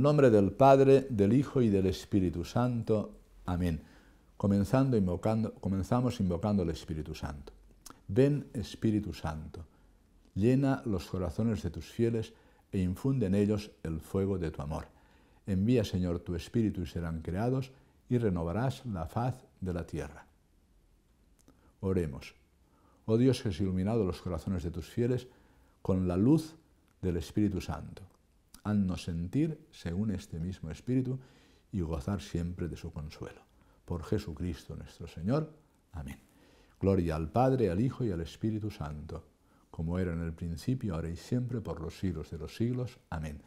nombre del Padre, del Hijo y del Espíritu Santo. Amén. Comenzando invocando, comenzamos invocando al Espíritu Santo. Ven Espíritu Santo, llena los corazones de tus fieles e infunde en ellos el fuego de tu amor. Envía, Señor, tu Espíritu y serán creados y renovarás la faz de la tierra. Oremos. Oh Dios que has iluminado los corazones de tus fieles con la luz del Espíritu Santo no sentir según este mismo espíritu y gozar siempre de su consuelo. Por Jesucristo nuestro Señor. Amén. Gloria al Padre, al Hijo y al Espíritu Santo, como era en el principio, ahora y siempre, por los siglos de los siglos. Amén.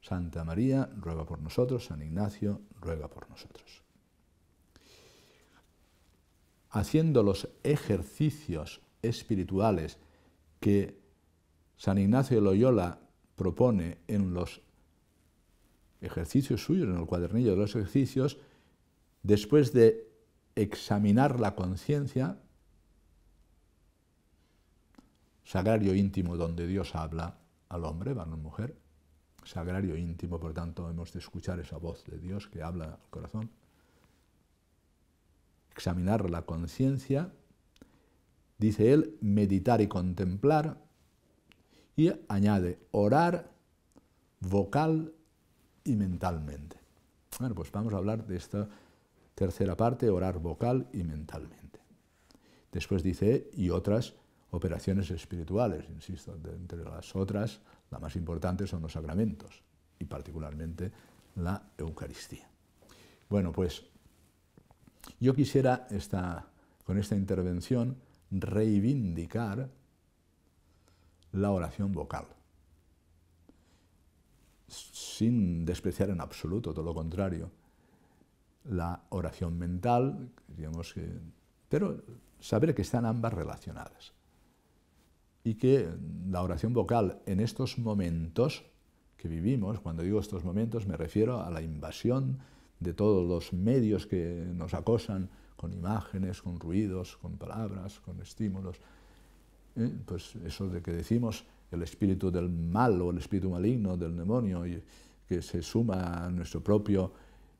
Santa María, ruega por nosotros. San Ignacio, ruega por nosotros. Haciendo los ejercicios espirituales que San Ignacio de Loyola propone en los ejercicios suyos, en el cuadernillo de los ejercicios, después de examinar la conciencia, sagrario íntimo donde Dios habla al hombre, a la mujer, sagrario íntimo, por tanto hemos de escuchar esa voz de Dios que habla al corazón, examinar la conciencia, dice él, meditar y contemplar y añade orar vocal y mentalmente. Bueno, pues vamos a hablar de esta tercera parte, orar vocal y mentalmente. Después dice, y otras operaciones espirituales, insisto, entre las otras, la más importante son los sacramentos y particularmente la Eucaristía. Bueno, pues yo quisiera esta, con esta intervención reivindicar la oración vocal. Sin despreciar en absoluto, todo lo contrario, la oración mental, digamos pero saber que están ambas relacionadas y que la oración vocal en estos momentos que vivimos, cuando digo estos momentos me refiero a la invasión de todos los medios que nos acosan con imágenes, con ruidos, con palabras, con estímulos, ¿eh? pues eso de que decimos el espíritu del mal o el espíritu maligno del demonio que se suma a nuestro propio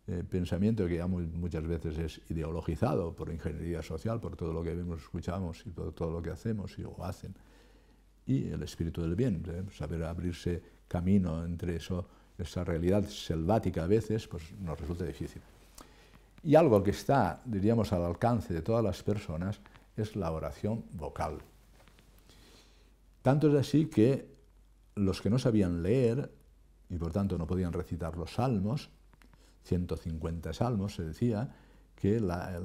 eh, pensamiento que ya muchas veces es ideologizado por ingeniería social, por todo lo que vemos, escuchamos y por todo lo que hacemos y, o hacen. Y el espíritu del bien, ¿eh? saber abrirse camino entre eso, esa realidad selvática a veces, pues nos resulta difícil. Y algo que está, diríamos, al alcance de todas las personas es la oración vocal. Tanto es así que los que no sabían leer y por tanto no podían recitar los salmos, 150 salmos se decía, que la,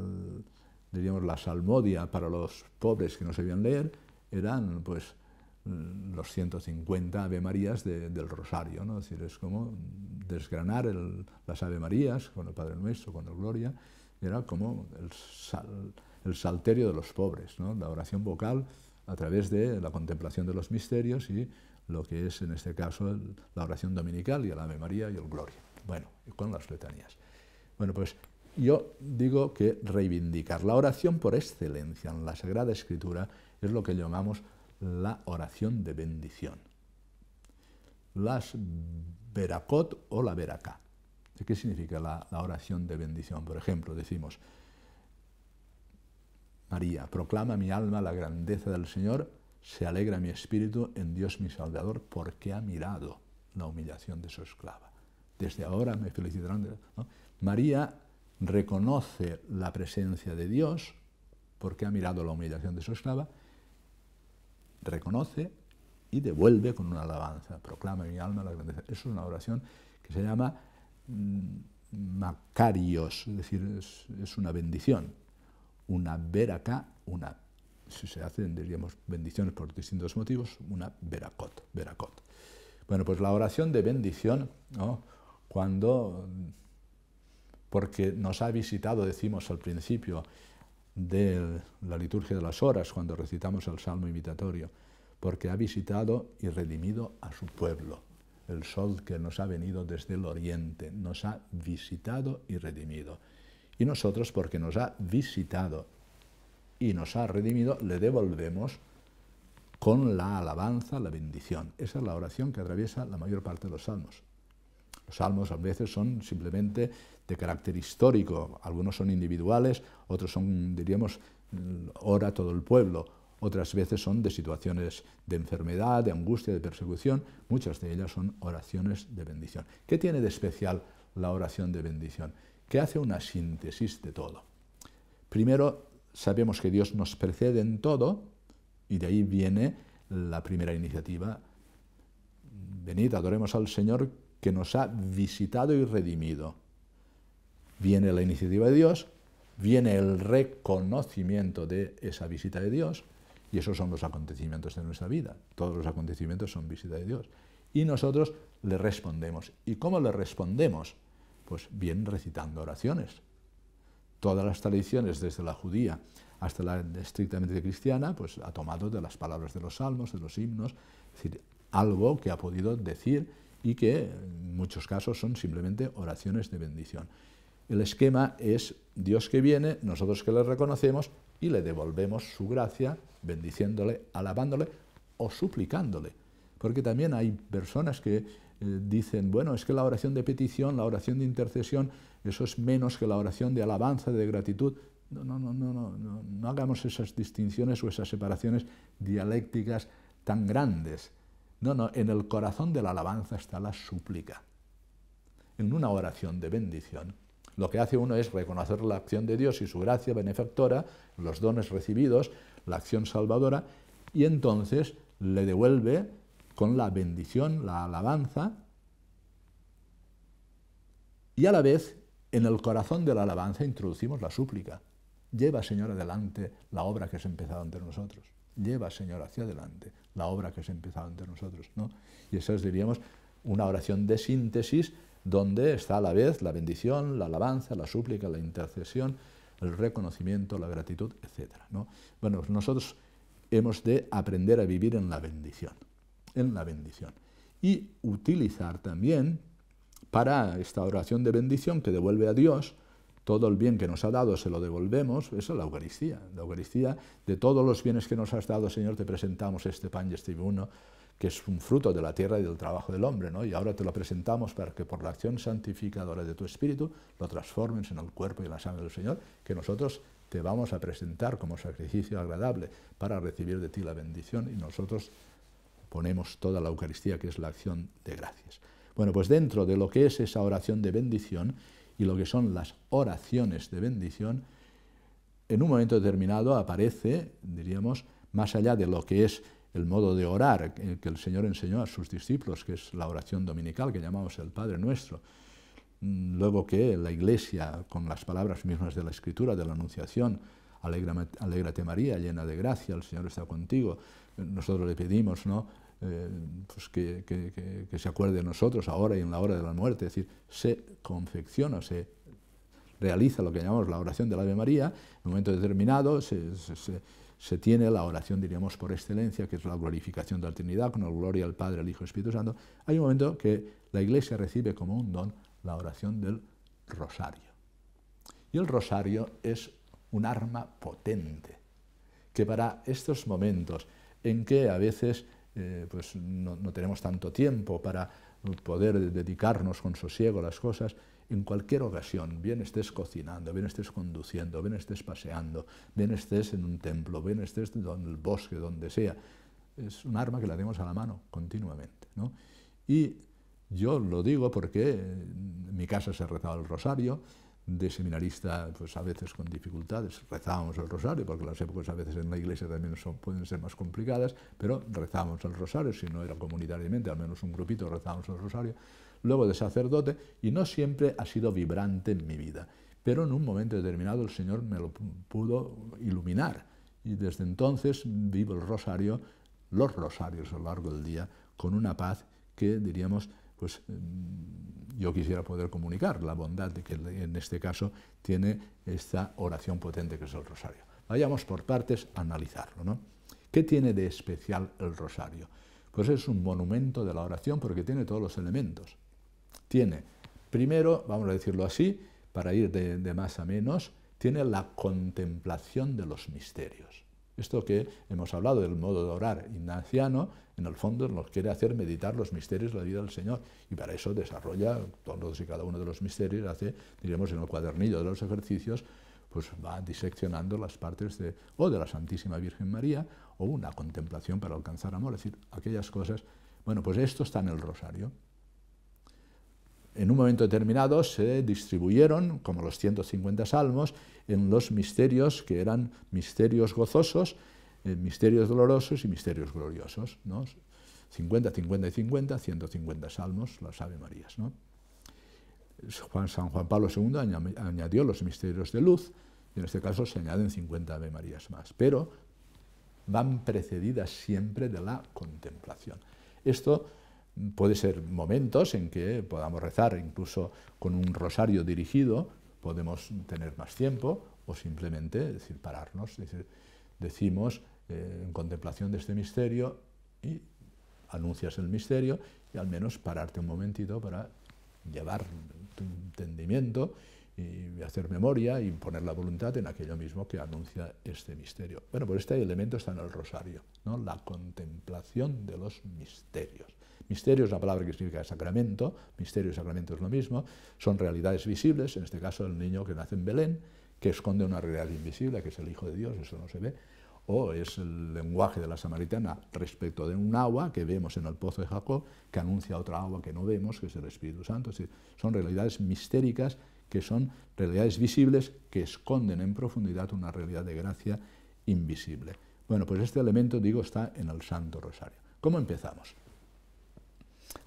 diríamos, la salmodia para los pobres que no sabían leer eran pues los 150 Ave Marías del Rosario, ¿no? es decir, es como desgranar las Ave Marías con el Padre Nuestro, con la Gloria, era como el, el salterio de los pobres, ¿no? la oración vocal a través de la contemplación de los misterios y lo que es en este caso la oración dominical y el Ave María y el Gloria. Bueno, con las letanías. Bueno, pues yo digo que reivindicar la oración por excelencia en la Sagrada Escritura es lo que llamamos la oración de bendición. Las veracot o la veracá. ¿Qué significa la oración de bendición? Por ejemplo, decimos, María, proclama mi alma la grandeza del Señor, se alegra mi espíritu en Dios mi Salvador, porque ha mirado la humillación de su esclava. Desde ahora me felicitarán. María reconoce la presencia de Dios, porque ha mirado la humillación de su esclava, reconoce y devuelve con una alabanza. Proclama mi alma la grandeza. Eso es una oración que se llama mm, Macarios, es decir, es una bendición una veracá, una, si se hacen, diríamos, bendiciones por distintos motivos, una veracot, veracot. Bueno, pues la oración de bendición, ¿no? cuando, porque nos ha visitado, decimos al principio de la liturgia de las horas, cuando recitamos el Salmo imitatorio, porque ha visitado y redimido a su pueblo. El sol que nos ha venido desde el oriente, nos ha visitado y redimido. Y nosotros, porque nos ha visitado y nos ha redimido, le devolvemos con la alabanza, la bendición. Esa es la oración que atraviesa la mayor parte de los salmos. Los salmos a veces son simplemente de carácter histórico, algunos son individuales, otros son, diríamos, ora todo el pueblo, otras veces son de situaciones de enfermedad, de angustia, de persecución, muchas de ellas son oraciones de bendición. ¿Qué tiene de especial la oración de bendición? que hace una síntesis de todo. Primero, sabemos que Dios nos precede en todo, y de ahí viene la primera iniciativa. Venid, adoremos al Señor que nos ha visitado y redimido. Viene la iniciativa de Dios, viene el reconocimiento de esa visita de Dios, y esos son los acontecimientos de nuestra vida. Todos los acontecimientos son visita de Dios. Y nosotros le respondemos. ¿Y cómo le respondemos? Pues bien recitando oraciones. Todas las tradiciones, desde la judía hasta la estrictamente cristiana, pues ha tomado de las palabras de los salmos, de los himnos, es decir, algo que ha podido decir y que en muchos casos son simplemente oraciones de bendición. El esquema es Dios que viene, nosotros que le reconocemos y le devolvemos su gracia, bendiciéndole, alabándole o suplicándole. Porque también hay personas que eh, dicen, bueno, es que la oración de petición, la oración de intercesión, eso es menos que la oración de alabanza, de gratitud. No, no, no, no, no, no, no hagamos esas distinciones o esas separaciones dialécticas tan grandes. No, no, en el corazón de la alabanza está la súplica. En una oración de bendición, lo que hace uno es reconocer la acción de Dios y su gracia benefactora, los dones recibidos, la acción salvadora, y entonces le devuelve con la bendición, la alabanza, y a la vez en el corazón de la alabanza introducimos la súplica. Lleva, Señor, adelante la obra que se ha empezado entre nosotros. Lleva, Señor, hacia adelante la obra que se ha empezado entre nosotros. ¿no? Y eso es, diríamos, una oración de síntesis donde está a la vez la bendición, la alabanza, la súplica, la intercesión, el reconocimiento, la gratitud, etc. Bueno, pues nosotros hemos de aprender a vivir en la bendición en la bendición. Y utilizar también para esta oración de bendición que devuelve a Dios, todo el bien que nos ha dado se lo devolvemos, eso es la Eucaristía. La Eucaristía, de todos los bienes que nos has dado, Señor, te presentamos este pan y este vino, que es un fruto de la tierra y del trabajo del hombre, ¿no? Y ahora te lo presentamos para que por la acción santificadora de tu espíritu lo transformes en el cuerpo y la sangre del Señor, que nosotros te vamos a presentar como sacrificio agradable para recibir de ti la bendición y nosotros ponemos toda la Eucaristía, que es la acción de gracias. Bueno, pues dentro de lo que es esa oración de bendición y lo que son las oraciones de bendición, en un momento determinado aparece, diríamos, más allá de lo que es el modo de orar eh, que el Señor enseñó a sus discípulos, que es la oración dominical que llamamos el Padre Nuestro, mm, luego que la Iglesia, con las palabras mismas de la Escritura, de la Anunciación, alégrate María, llena de gracia, el Señor está contigo, nosotros le pedimos, ¿no? Eh, pues que, se acuerde de nosotros ahora y en la hora de la muerte. Es decir, se confecciona, se realiza lo que llamamos la oración del Ave María, en un momento determinado se, tiene la oración, diríamos, por excelencia, que es la glorificación de la Trinidad, con la gloria al Padre, al Hijo y al Espíritu Santo. Hay un momento que la Iglesia recibe como un don la oración del rosario. Y el rosario es un arma potente, que para estos momentos en que a veces eh, pues no, tenemos tanto tiempo para poder dedicarnos con sosiego a las cosas, en cualquier ocasión, bien estés cocinando, bien estés conduciendo, bien estés paseando, bien estés en un templo, bien estés en el bosque, donde sea, es un arma que la tenemos a la mano continuamente. Y yo lo digo porque en mi casa se rezaba el rosario, de seminarista, pues a veces con dificultades. Rezábamos el rosario, porque las épocas a veces en la iglesia también son, pueden ser más complicadas, pero rezábamos el rosario, si no era comunitariamente, al menos un grupito rezábamos el rosario. Luego de sacerdote, y no siempre ha sido vibrante en mi vida, pero en un momento determinado el Señor me lo pudo iluminar, y desde entonces vivo el rosario, los rosarios a lo largo del día, con una paz que diríamos, pues mm, yo quisiera poder comunicar la bondad de que en este caso tiene esta oración potente que es el rosario. Vayamos por partes a analizarlo. ¿no? ¿Qué tiene de especial el rosario? Pues es un monumento de la oración porque tiene todos los elementos. Tiene, primero, vamos a decirlo así, para ir de más a menos, tiene la contemplación de los misterios. Esto que hemos hablado del modo de orar ignaciano, en el fondo nos quiere hacer meditar los misterios de la vida del Señor. Y para eso desarrolla todos y cada uno de los misterios, hace, diríamos, en el cuadernillo de los ejercicios, pues va diseccionando las partes de, o de la Santísima Virgen María, o una contemplación para alcanzar amor, es decir, aquellas cosas. Bueno, pues esto está en el rosario en un momento determinado se distribuyeron, como los 150 salmos, en los misterios que eran misterios gozosos, eh, misterios dolorosos y misterios gloriosos. ¿no? 50, 50 y 50, 150 salmos, las Ave Marías. Juan, San Juan Pablo II añadió los misterios de luz, y en este caso se añaden 50 Ave Marías más, pero van precedidas siempre de la contemplación. Esto Puede ser momentos en que podamos rezar, incluso con un rosario dirigido, podemos tener más tiempo o simplemente decir, pararnos. decimos eh, en contemplación de este misterio y anuncias el misterio y al menos pararte un momentito para llevar tu entendimiento y hacer memoria y poner la voluntad en aquello mismo que anuncia este misterio. Bueno, pues este elemento está en el rosario, la contemplación de los misterios. Misterio es la palabra que significa sacramento, misterio y sacramento es lo mismo, son realidades visibles, en este caso el niño que nace en Belén, que esconde una realidad invisible, que es el Hijo de Dios, eso no se ve, o es el lenguaje de la samaritana respecto de un agua que vemos en el pozo de Jacob, que anuncia otra agua que no vemos, que es el Espíritu Santo. Es son realidades mistéricas que son realidades visibles que esconden en profundidad una realidad de gracia invisible. Bueno, pues este elemento, digo, está en el Santo Rosario. ¿Cómo empezamos?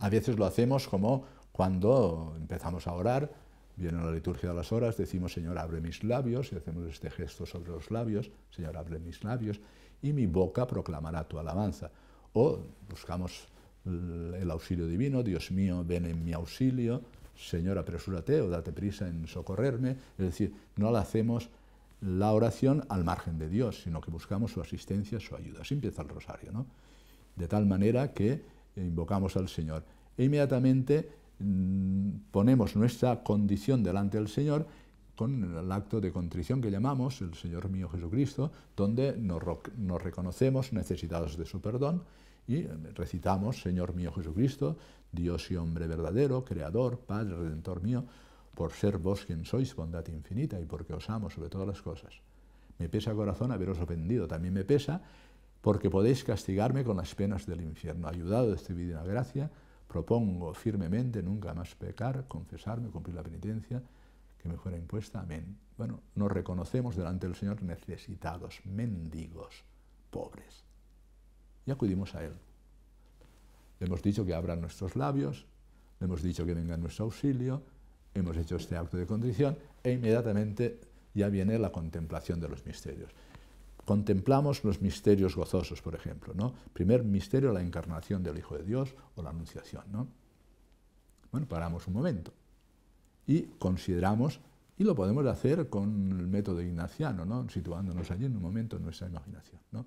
A veces lo hacemos como cuando empezamos a orar, viene la liturgia de las horas, decimos, Señor, abre mis labios, y hacemos este gesto sobre los labios, Señor, abre mis labios, y mi boca proclamará tu alabanza. O buscamos el auxilio divino, Dios mío, ven en mi auxilio, Señor, apresúrate o date prisa en socorrerme. Es decir, no la hacemos la oración al margen de Dios, sino que buscamos su asistencia, su ayuda. Así empieza el rosario, ¿no? De tal manera que invocamos al Señor. E inmediatamente mm, ponemos nuestra condición delante del Señor con el acto de contrición que llamamos el Señor mío Jesucristo, donde nos, nos reconocemos necesitados de su perdón y eh, recitamos, Señor mío Jesucristo, Dios y hombre verdadero, Creador, Padre, Redentor mío, por ser vos quien sois, bondad infinita, y porque os amo sobre todas las cosas. Me pesa corazón haberos ofendido, también me pesa porque podéis castigarme con las penas del infierno. Ayudado de este la gracia, propongo firmemente nunca más pecar, confesarme, cumplir la penitencia que me fuera impuesta. Amén. Bueno, nos reconocemos delante del Señor necesitados, mendigos, pobres. Y acudimos a Él. Le hemos dicho que abran nuestros labios, le hemos dicho que venga nuestro auxilio, hemos hecho este acto de contrición e inmediatamente ya viene la contemplación de los misterios contemplamos los misterios gozosos, por ejemplo. ¿no? Primer misterio, la encarnación del Hijo de Dios o la Anunciación. ¿no? Bueno, paramos un momento y consideramos, y lo podemos hacer con el método ignaciano, ¿no? situándonos allí en un momento en nuestra imaginación. ¿no?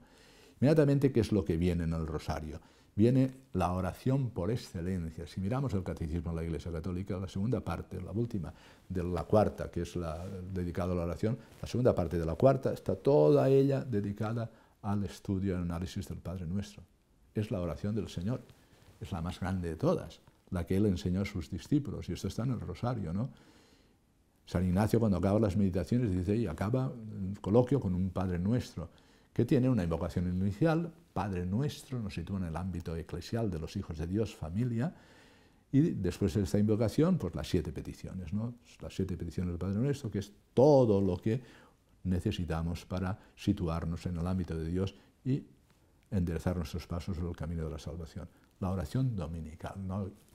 Inmediatamente, ¿qué es lo que viene en el rosario? viene la oración por excelencia. Si miramos el Catecismo de la Iglesia Católica, la segunda parte, la última de la cuarta, que es la dedicada a la oración, la segunda parte de la cuarta está toda ella dedicada al estudio y análisis del Padre Nuestro. Es la oración del Señor, es la más grande de todas, la que Él enseñó a sus discípulos, y esto está en el Rosario, ¿no? San Ignacio cuando acaba las meditaciones dice, y acaba el coloquio con un Padre Nuestro, que tiene una invocación inicial, Padre nuestro, nos sitúa en el ámbito eclesial de los hijos de Dios, familia, y después de esta invocación, pues las siete peticiones, ¿no? Las siete peticiones del Padre Nuestro, que es todo lo que necesitamos para situarnos en el ámbito de Dios y enderezar nuestros pasos en el camino de la salvación. La oración dominical,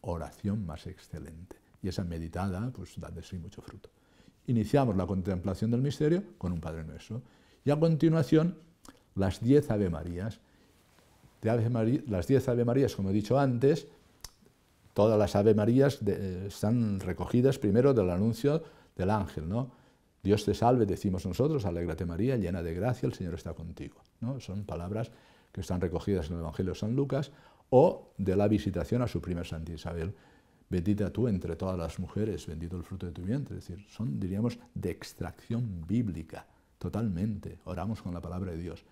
oración más excelente. Y esa meditada, pues da de sí mucho fruto. Iniciamos la contemplación del misterio con un Padre Nuestro. Y a continuación las diez Ave Marías. las Ave como he dicho antes, todas las Ave Marías eh, están recogidas primero del anuncio del ángel, ¿no? Dios te salve, decimos nosotros, alégrate María, llena de gracia, el Señor está contigo. ¿no? Son palabras que están recogidas en el Evangelio de San Lucas o de la visitación a su primer Santa Isabel. Bendita tú entre todas las mujeres, bendito el fruto de tu vientre. Es decir, son, diríamos, de extracción bíblica, totalmente. Oramos con la palabra de Dios.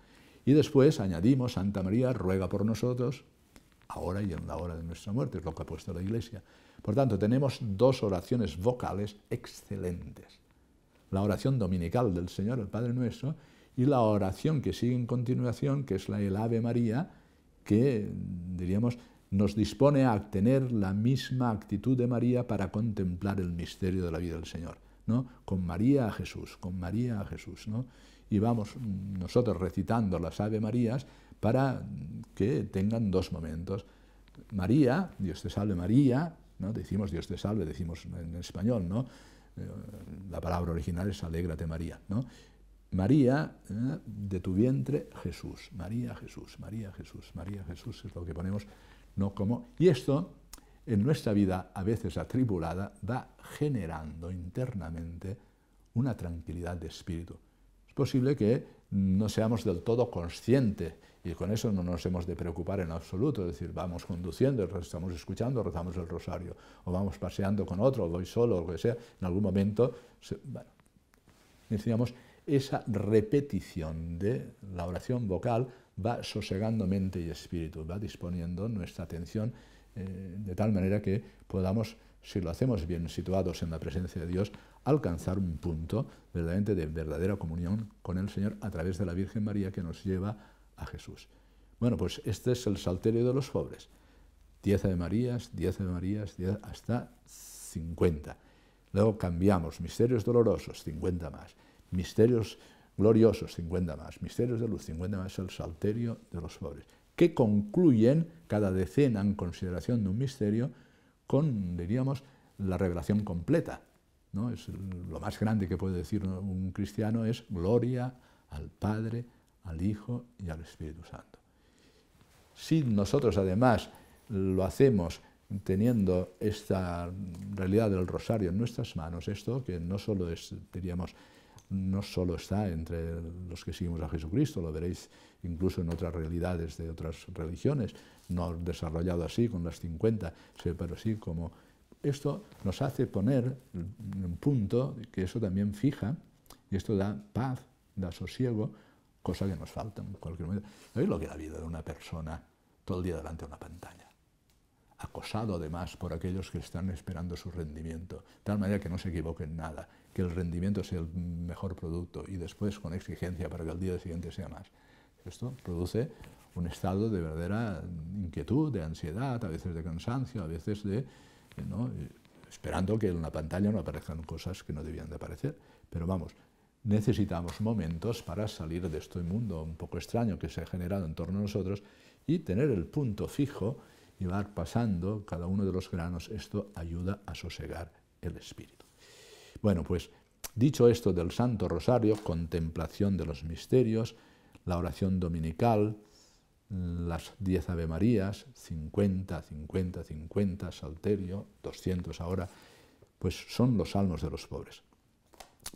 Y después añadimos, Santa María ruega por nosotros, ahora y en la hora de nuestra muerte, es lo que ha puesto la Iglesia. Por tanto, tenemos dos oraciones vocales excelentes. La oración dominical del Señor, el Padre Nuestro, y la oración que sigue en continuación, que es la el Ave María, que, diríamos, nos dispone a tener la misma actitud de María para contemplar el misterio de la vida del Señor, ¿no? Con María a Jesús, con María a Jesús, ¿no? y vamos nosotros recitando las Ave Marías para que tengan dos momentos. María, Dios te salve María, ¿no? decimos Dios te salve, decimos en español, ¿no? Eh, la palabra original es alégrate María, ¿no? María, ¿eh? de tu vientre Jesús, María Jesús, María Jesús, María Jesús es lo que ponemos, no como. Y esto en nuestra vida a veces atribulada va generando internamente una tranquilidad de espíritu posible que no seamos del todo conscientes y con eso no nos hemos de preocupar en absoluto, es decir, vamos conduciendo, estamos escuchando, rezamos el rosario, o vamos paseando con otro, o voy solo, o lo que sea, en algún momento, bueno, decíamos, esa repetición de la oración vocal va sosegando mente y espíritu, va disponiendo nuestra atención eh, de tal manera que podamos si lo hacemos bien situados en la presencia de Dios, alcanzar un punto verdaderamente de verdadera comunión con el Señor a través de la Virgen María que nos lleva a Jesús. Bueno, pues este es el salterio de los pobres. Diez de Marías, diez de Marías, hasta 50. Luego cambiamos, misterios dolorosos, cincuenta más. Misterios gloriosos, cincuenta más. Misterios de luz, 50 más, el salterio de los pobres. Que concluyen cada decena en consideración de un misterio con, diríamos, la revelación completa. ¿no? Es lo más grande que puede decir un cristiano es gloria al Padre, al Hijo y al Espíritu Santo. Si nosotros además lo hacemos teniendo esta realidad del rosario en nuestras manos, esto que no solo es, diríamos, no solo está entre los que seguimos a Jesucristo, lo veréis incluso en otras realidades de otras religiones, no desarrollado así con las 50, pero sí como esto nos hace poner un punto que eso también fija y esto da paz, da sosiego, cosa que nos falta en cualquier momento. ¿Veis lo que es la vida de una persona todo el día delante de una pantalla? Acosado además por aquellos que están esperando su rendimiento, tal manera que no se equivoquen nada, que el rendimiento sea el mejor producto y después con exigencia para que el día siguiente sea más. Esto produce un estado de verdadera inquietud, de ansiedad, a veces de cansancio, a veces de... Eh, eh, esperando que en la pantalla no aparezcan cosas que no debían de aparecer. Pero vamos, necesitamos momentos para salir de este mundo un poco extraño que se ha generado en torno a nosotros y tener el punto fijo y ir pasando cada uno de los granos. Esto ayuda a sosegar el espíritu. Bueno, pues dicho esto del Santo Rosario, contemplación de los misterios, la oración dominical, las diez Ave Marías, 50, 50, 50, Salterio, 200 ahora, pues son los salmos de los pobres.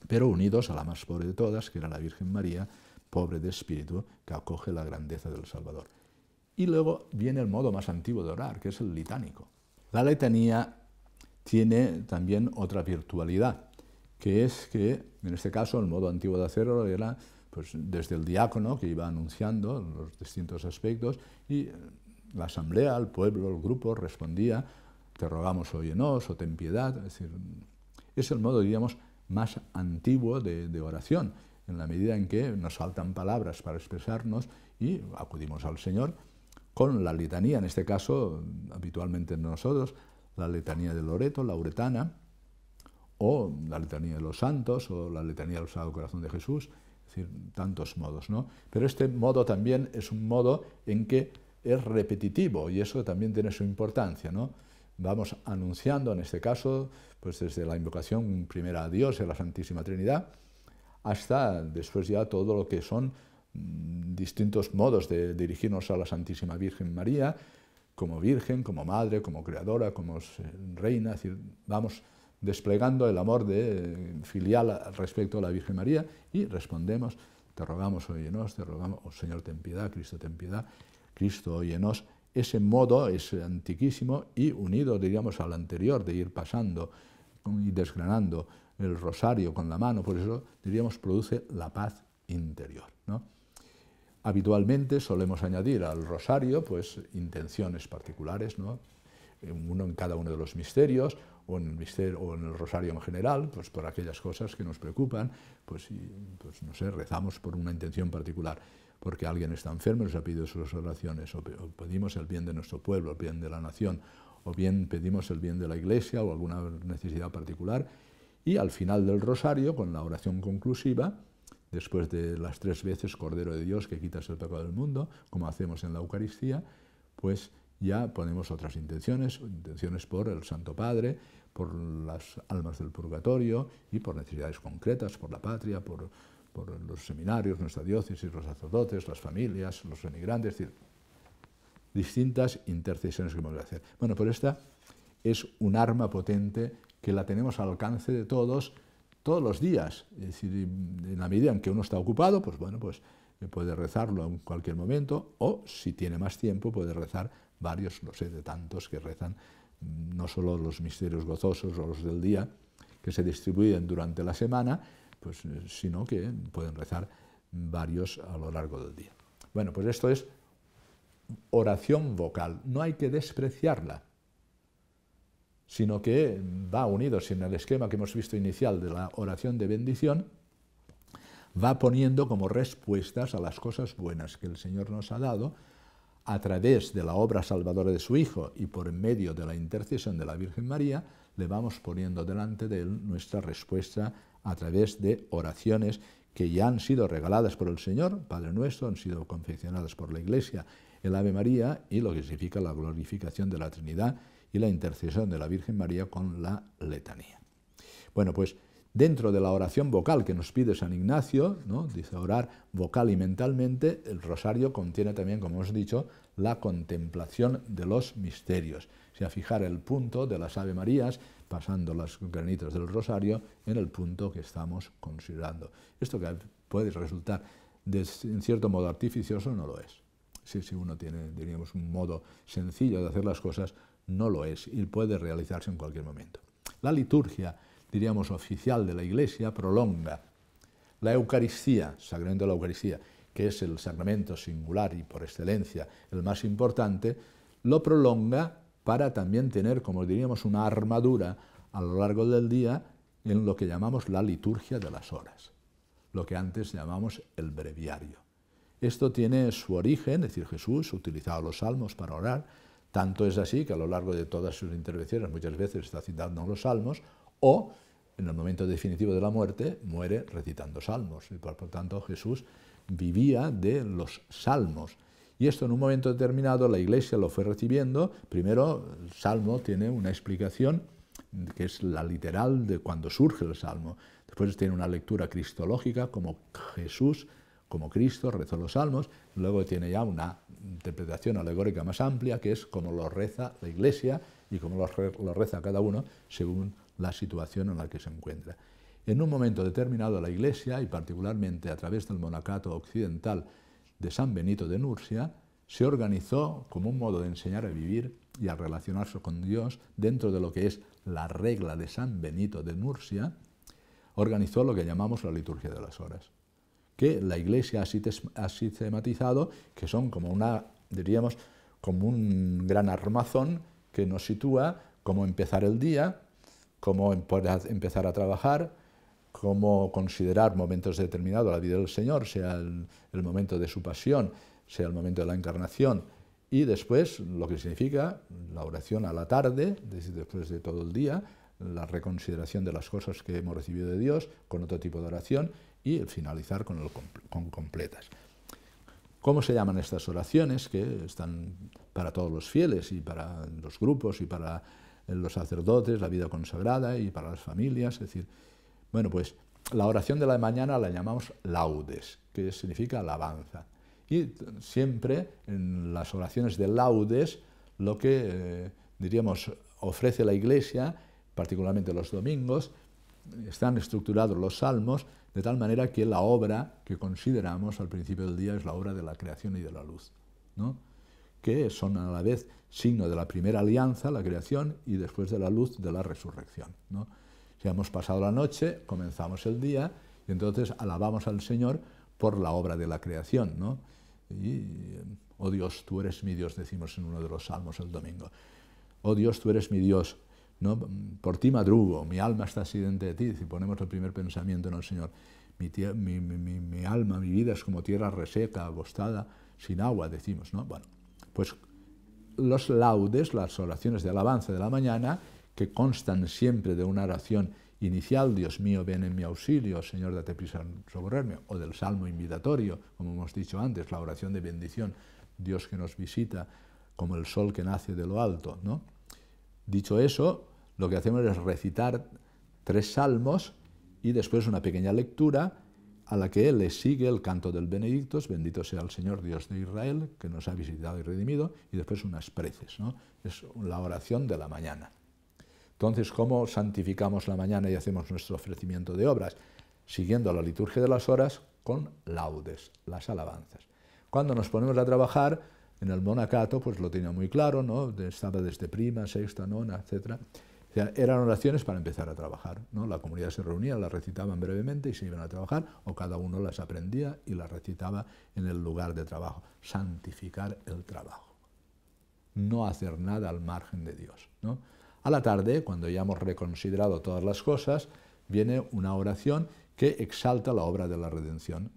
Pero unidos a la más pobre de todas, que era la Virgen María, pobre de espíritu, que acoge la grandeza del Salvador. Y luego viene el modo más antiguo de orar, que es el litánico. La letanía tiene también otra virtualidad que es que, en este caso, el modo antiguo de hacerlo era pues, desde el diácono que iba anunciando los distintos aspectos y eh, la asamblea, el pueblo, el grupo respondía, te rogamos óyenos o ten piedad. Es, decir, es el modo, diríamos, más antiguo de, de oración, en la medida en que nos faltan palabras para expresarnos y acudimos al Señor con la letanía, en este caso, habitualmente nosotros, la letanía de Loreto, la uretana, o la letanía de los santos, o la letanía del Sagrado Corazón de Jesús, es decir, tantos modos, ¿no? Pero este modo también es un modo en que es repetitivo y eso también tiene su importancia, ¿no? Vamos anunciando, en este caso, pues desde la invocación primera a Dios y a la Santísima Trinidad, hasta después ya todo lo que son mm, distintos modos de dirigirnos a la Santísima Virgen María, como Virgen, como Madre, como Creadora, como Reina, es decir, vamos desplegando el amor eh, filial respecto a la Virgen María y respondemos, te rogamos, óyenos, te rogamos, oh, Señor, ten piedad, Cristo, ten piedad, Cristo, óyenos, ese modo es antiquísimo y unido, diríamos, al anterior de ir pasando y desgranando el rosario con la mano, por eso diríamos produce la paz interior. Habitualmente solemos añadir al rosario pues intenciones particulares, uno en cada uno de los misterios, o en el misterio, o en el rosario en general, pues por aquellas cosas que nos preocupan, pues, pues no sé, rezamos por una intención particular, porque alguien está enfermo y nos ha pedido sus oraciones, o, pedimos el bien de nuestro pueblo, el bien de la nación, o bien pedimos el bien de la iglesia o alguna necesidad particular, y al final del rosario, con la oración conclusiva, después de las tres veces Cordero de Dios que quitas el pecado del mundo, como hacemos en la Eucaristía, pues ya ponemos otras intenciones, intenciones por el Santo Padre, por las almas del purgatorio y por necesidades concretas, por la patria, por, por los seminarios, nuestra diócesis, los sacerdotes, las familias, los emigrantes, es decir, distintas intercesiones que podemos hacer. Bueno, pero esta es un arma potente que la tenemos al alcance de todos, todos los días. Es decir, en la medida en que uno está ocupado, pues bueno, pues eh, puede rezarlo en cualquier momento, o si tiene más tiempo, puede rezar varios, no sé, de tantos que rezan mm, no solo los misterios gozosos o los del día, que se distribuyen durante la semana, pues, eh, sino que pueden rezar varios a lo largo del día. Bueno, pues esto es oración vocal, no hay que despreciarla, sino que va unido, en el esquema que hemos visto inicial de la oración de bendición, va poniendo como respuestas a las cosas buenas que el Señor nos ha dado, a través de la obra salvadora de su Hijo y por medio de la intercesión de la Virgen María, le vamos poniendo delante de él nuestra respuesta a través de oraciones que ya han sido regaladas por el Señor, Padre nuestro, han sido confeccionadas por la Iglesia, el Ave María y lo que significa la glorificación de la Trinidad y la intercesión de la Virgen María con la letanía. Bueno, pues dentro de la oración vocal que nos pide San Ignacio, ¿no? dice orar vocal y mentalmente, el rosario contiene también, como hemos dicho, la contemplación de los misterios. O sea, fijar el punto de las Ave Marías, pasando las granitas del rosario, en el punto que estamos considerando. Esto que puede resultar en cierto modo artificioso, no lo es. Si, si uno tiene, diríamos, un modo sencillo de hacer las cosas, no lo es y puede realizarse en cualquier momento. La liturgia diríamos, oficial de la Iglesia, prolonga la Eucaristía, sacramento de la Eucaristía, que es el sacramento singular y por excelencia el más importante, lo prolonga para también tener, como diríamos, una armadura a lo largo del día en lo que llamamos la liturgia de las horas, lo que antes llamamos el breviario. Esto tiene su origen, es decir, Jesús utilizaba los salmos para orar, tanto es así que a lo largo de todas sus intervenciones muchas veces está citando los salmos, o en el momento definitivo de la muerte muere recitando salmos. Y por, tanto Jesús vivía de los salmos. Y esto en un momento determinado la iglesia lo fue recibiendo. Primero, el salmo tiene una explicación que es la literal de cuando surge el salmo. Después tiene una lectura cristológica, como Jesús, como Cristo rezó los salmos. Luego tiene ya una interpretación alegórica más amplia, que es como lo reza la iglesia y cómo lo reza cada uno según la situación en la que se encuentra. En un momento determinado la Iglesia, y particularmente a través del monacato occidental de San Benito de Nursia, se organizó como un modo de enseñar a vivir y a relacionarse con Dios dentro de lo que es la regla de San Benito de Nursia, organizó lo que llamamos la liturgia de las horas, que la Iglesia ha sistematizado, que son como una, diríamos, como un gran armazón que nos sitúa cómo empezar el día, cómo empezar a trabajar, cómo considerar momentos determinados la vida del Señor, sea el, momento de su pasión, sea el momento de la encarnación, y después lo que significa la oración a la tarde, después de todo el día, la reconsideración de las cosas que hemos recibido de Dios con otro tipo de oración y el finalizar con, el, con completas. ¿Cómo se llaman estas oraciones que están para todos los fieles y para los grupos y para los sacerdotes, la vida consagrada y para las familias. Es decir, bueno, pues la oración de la mañana la llamamos laudes, que significa alabanza. Y siempre en las oraciones de laudes, lo que eh, diríamos ofrece la iglesia, particularmente los domingos, están estructurados los salmos de tal manera que la obra que consideramos al principio del día es la obra de la creación y de la luz. ¿no? que son a la vez signo de la primera alianza, la creación, y después de la luz de la resurrección. Si hemos pasado la noche, comenzamos el día, y entonces alabamos al Señor por la obra de la creación. ¿no? oh Dios, tú eres mi Dios, decimos en uno de los salmos el domingo. Oh Dios, tú eres mi Dios. ¿no? Por ti madrugo, mi alma está dentro de ti. Si ponemos el primer pensamiento en el Señor, mi, alma, mi vida es como tierra reseca, agostada, sin agua, decimos. ¿no? Bueno, pues los laudes, las oraciones de alabanza de la mañana, que constan siempre de una oración inicial, Dios mío, ven en mi auxilio, Señor, date prisa en socorrerme, o del salmo invitatorio, como hemos dicho antes, la oración de bendición, Dios que nos visita, como el sol que nace de lo alto, Dicho eso, lo que hacemos es recitar tres salmos y después una pequeña lectura a la que él le sigue el canto del benedictos bendito sea el Señor Dios de Israel, que nos ha visitado y redimido, y después unas preces, ¿no? es la oración de la mañana. Entonces, ¿cómo santificamos la mañana y hacemos nuestro ofrecimiento de obras? Siguiendo la liturgia de las horas con laudes, las alabanzas. Cuando nos ponemos a trabajar, en el monacato, pues lo tenía muy claro, ¿no? estaba desde prima, sexta, nona, etcétera eran oraciones para empezar a trabajar. ¿no? La comunidad se reunía, las recitaban brevemente y se iban a trabajar, o cada uno las aprendía y las recitaba en el lugar de trabajo. Santificar el trabajo. No hacer nada al margen de Dios. A la tarde, cuando ya hemos reconsiderado todas las cosas, viene una oración que exalta la obra de la redención.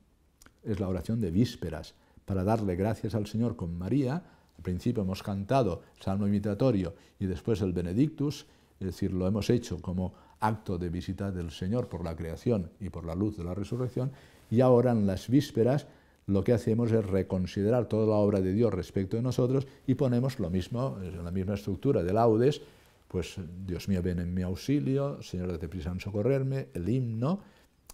Es la oración de vísperas, para darle gracias al Señor con María. Al principio hemos cantado Salmo Imitatorio y después el Benedictus, es decir, lo hemos hecho como acto de visita del Señor por la creación y por la luz de la resurrección, y ahora en las vísperas lo que hacemos es reconsiderar toda la obra de Dios respecto de nosotros y ponemos lo mismo, en la misma estructura de laudes, pues Dios mío, ven en mi auxilio, Señor, date prisa en socorrerme, el himno,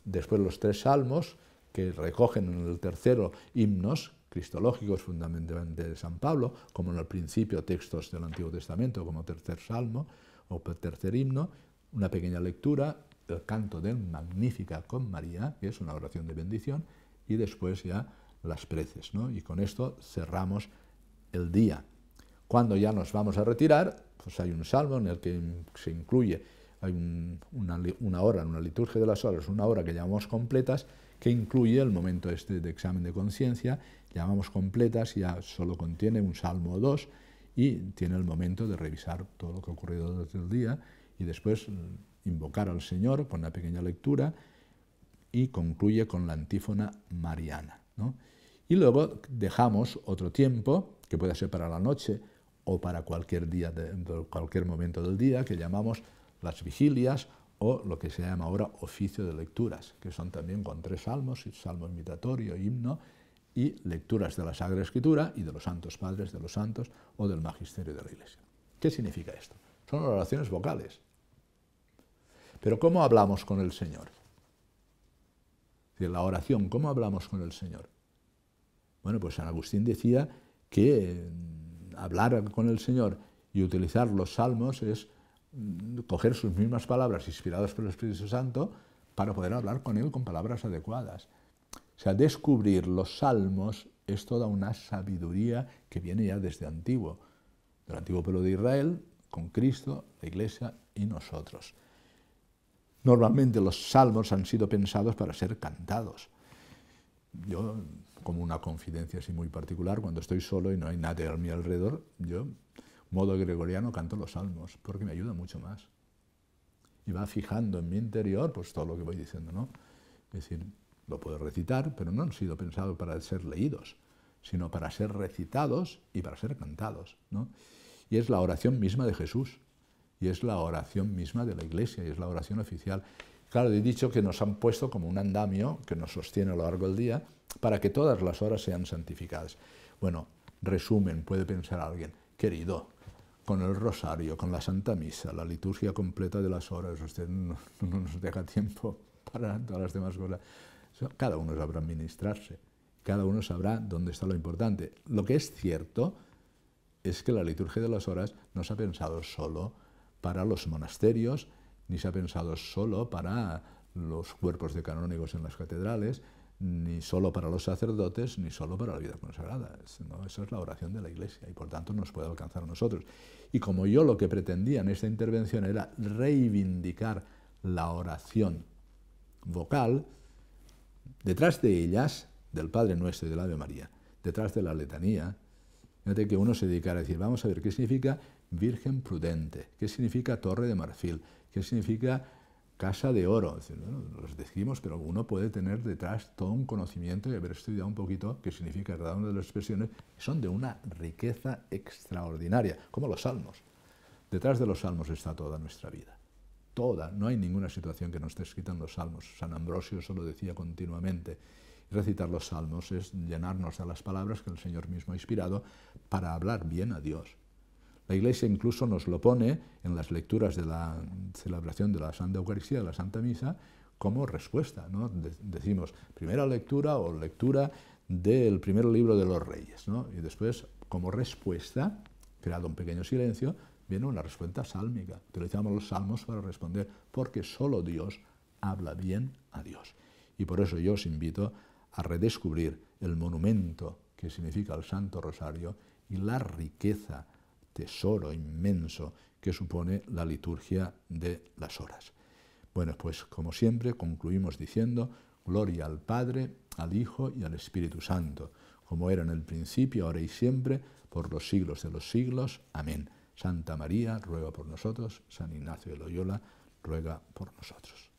después los tres salmos que recogen en el tercero himnos cristológicos fundamentalmente de San Pablo, como en el principio textos del Antiguo Testamento, como tercer salmo, o tercer himno, una pequeña lectura, el canto del Magnífica con María, que es una oración de bendición, y después ya las preces. ¿no? Y con esto cerramos el día. Cuando ya nos vamos a retirar, pues hay un salmo en el que se incluye, hay una, una, hora, en una liturgia de las horas, una hora que llamamos completas, que incluye el momento este de examen de conciencia, llamamos completas, ya solo contiene un salmo o dos, y tiene el momento de revisar todo lo que ha ocurrido durante el día y después mm, invocar al Señor con una pequeña lectura y concluye con la antífona mariana. Y luego dejamos otro tiempo, que puede ser para la noche o para cualquier, día de, cualquier momento del día, que llamamos las vigilias o lo que se llama ahora oficio de lecturas, que son también con tres salmos, salmo invitatorio, himno, y lecturas de la Sagrada Escritura y de los Santos Padres, de los Santos o del Magisterio de la Iglesia. ¿Qué significa esto? Son oraciones vocales. Pero ¿cómo hablamos con el Señor? En la oración, ¿cómo hablamos con el Señor? Bueno, pues San Agustín decía que mm, hablar con el Señor y utilizar los salmos es mm, coger sus mismas palabras inspiradas por el Espíritu Santo para poder hablar con Él con palabras adecuadas. O sea, descubrir los salmos es toda una sabiduría que viene ya desde antiguo, del antiguo pueblo de Israel, con Cristo, la Iglesia y nosotros. Normalmente los salmos han sido pensados para ser cantados. Yo, como una confidencia así muy particular, cuando estoy solo y no hay nadie a mi alrededor, yo, modo gregoriano, canto los salmos, porque me ayuda mucho más. Y va fijando en mi interior pues, todo lo que voy diciendo, ¿no? Es decir, lo puedo recitar, pero no han sido pensados para ser leídos, sino para ser recitados y para ser cantados. ¿no? Y es la oración misma de Jesús, y es la oración misma de la Iglesia, y es la oración oficial. Claro, he dicho que nos han puesto como un andamio que nos sostiene a lo largo del día para que todas las horas sean santificadas. Bueno, resumen, puede pensar alguien, querido, con el rosario, con la Santa Misa, la liturgia completa de las horas, usted no, no nos deja tiempo para todas las demás cosas. Cada uno sabrá administrarse, cada uno sabrá dónde está lo importante. Lo que es cierto es que la liturgia de las horas no se ha pensado solo para los monasterios, ni se ha pensado solo para los cuerpos de canónigos en las catedrales, ni solo para los sacerdotes, ni solo para la vida consagrada. Esa es la oración de la Iglesia y por tanto nos puede alcanzar a nosotros. Y como yo lo que pretendía en esta intervención era reivindicar la oración vocal, Detrás de ellas, del Padre Nuestro y del Ave María, detrás de la letanía, fíjate que uno se dedicara a decir, vamos a ver qué significa Virgen Prudente, qué significa Torre de Marfil, qué significa Casa de Oro. los decimos, pero uno puede tener detrás todo un conocimiento y haber estudiado un poquito qué significa cada una de las expresiones, son de una riqueza extraordinaria, como los salmos. Detrás de los salmos está toda nuestra vida no hay ninguna situación que no esté escrita en los salmos. San Ambrosio solo lo decía continuamente. Recitar los salmos es llenarnos de las palabras que el Señor mismo ha inspirado para hablar bien a Dios. La Iglesia incluso nos lo pone en las lecturas de la celebración de la Santa Eucaristía, de la Santa Misa, como respuesta. decimos primera lectura o lectura del primer libro de los reyes. Y después, como respuesta, creado un pequeño silencio, viene una respuesta sálmica. Utilizamos los salmos para responder, porque solo Dios habla bien a Dios. Y por eso yo os invito a redescubrir el monumento que significa el Santo Rosario y la riqueza, tesoro inmenso que supone la liturgia de las horas. Bueno, pues como siempre concluimos diciendo, gloria al Padre, al Hijo y al Espíritu Santo, como era en el principio, ahora y siempre, por los siglos de los siglos. Amén. Santa María, ruega por nosotros. San Ignacio de Loyola, ruega por nosotros.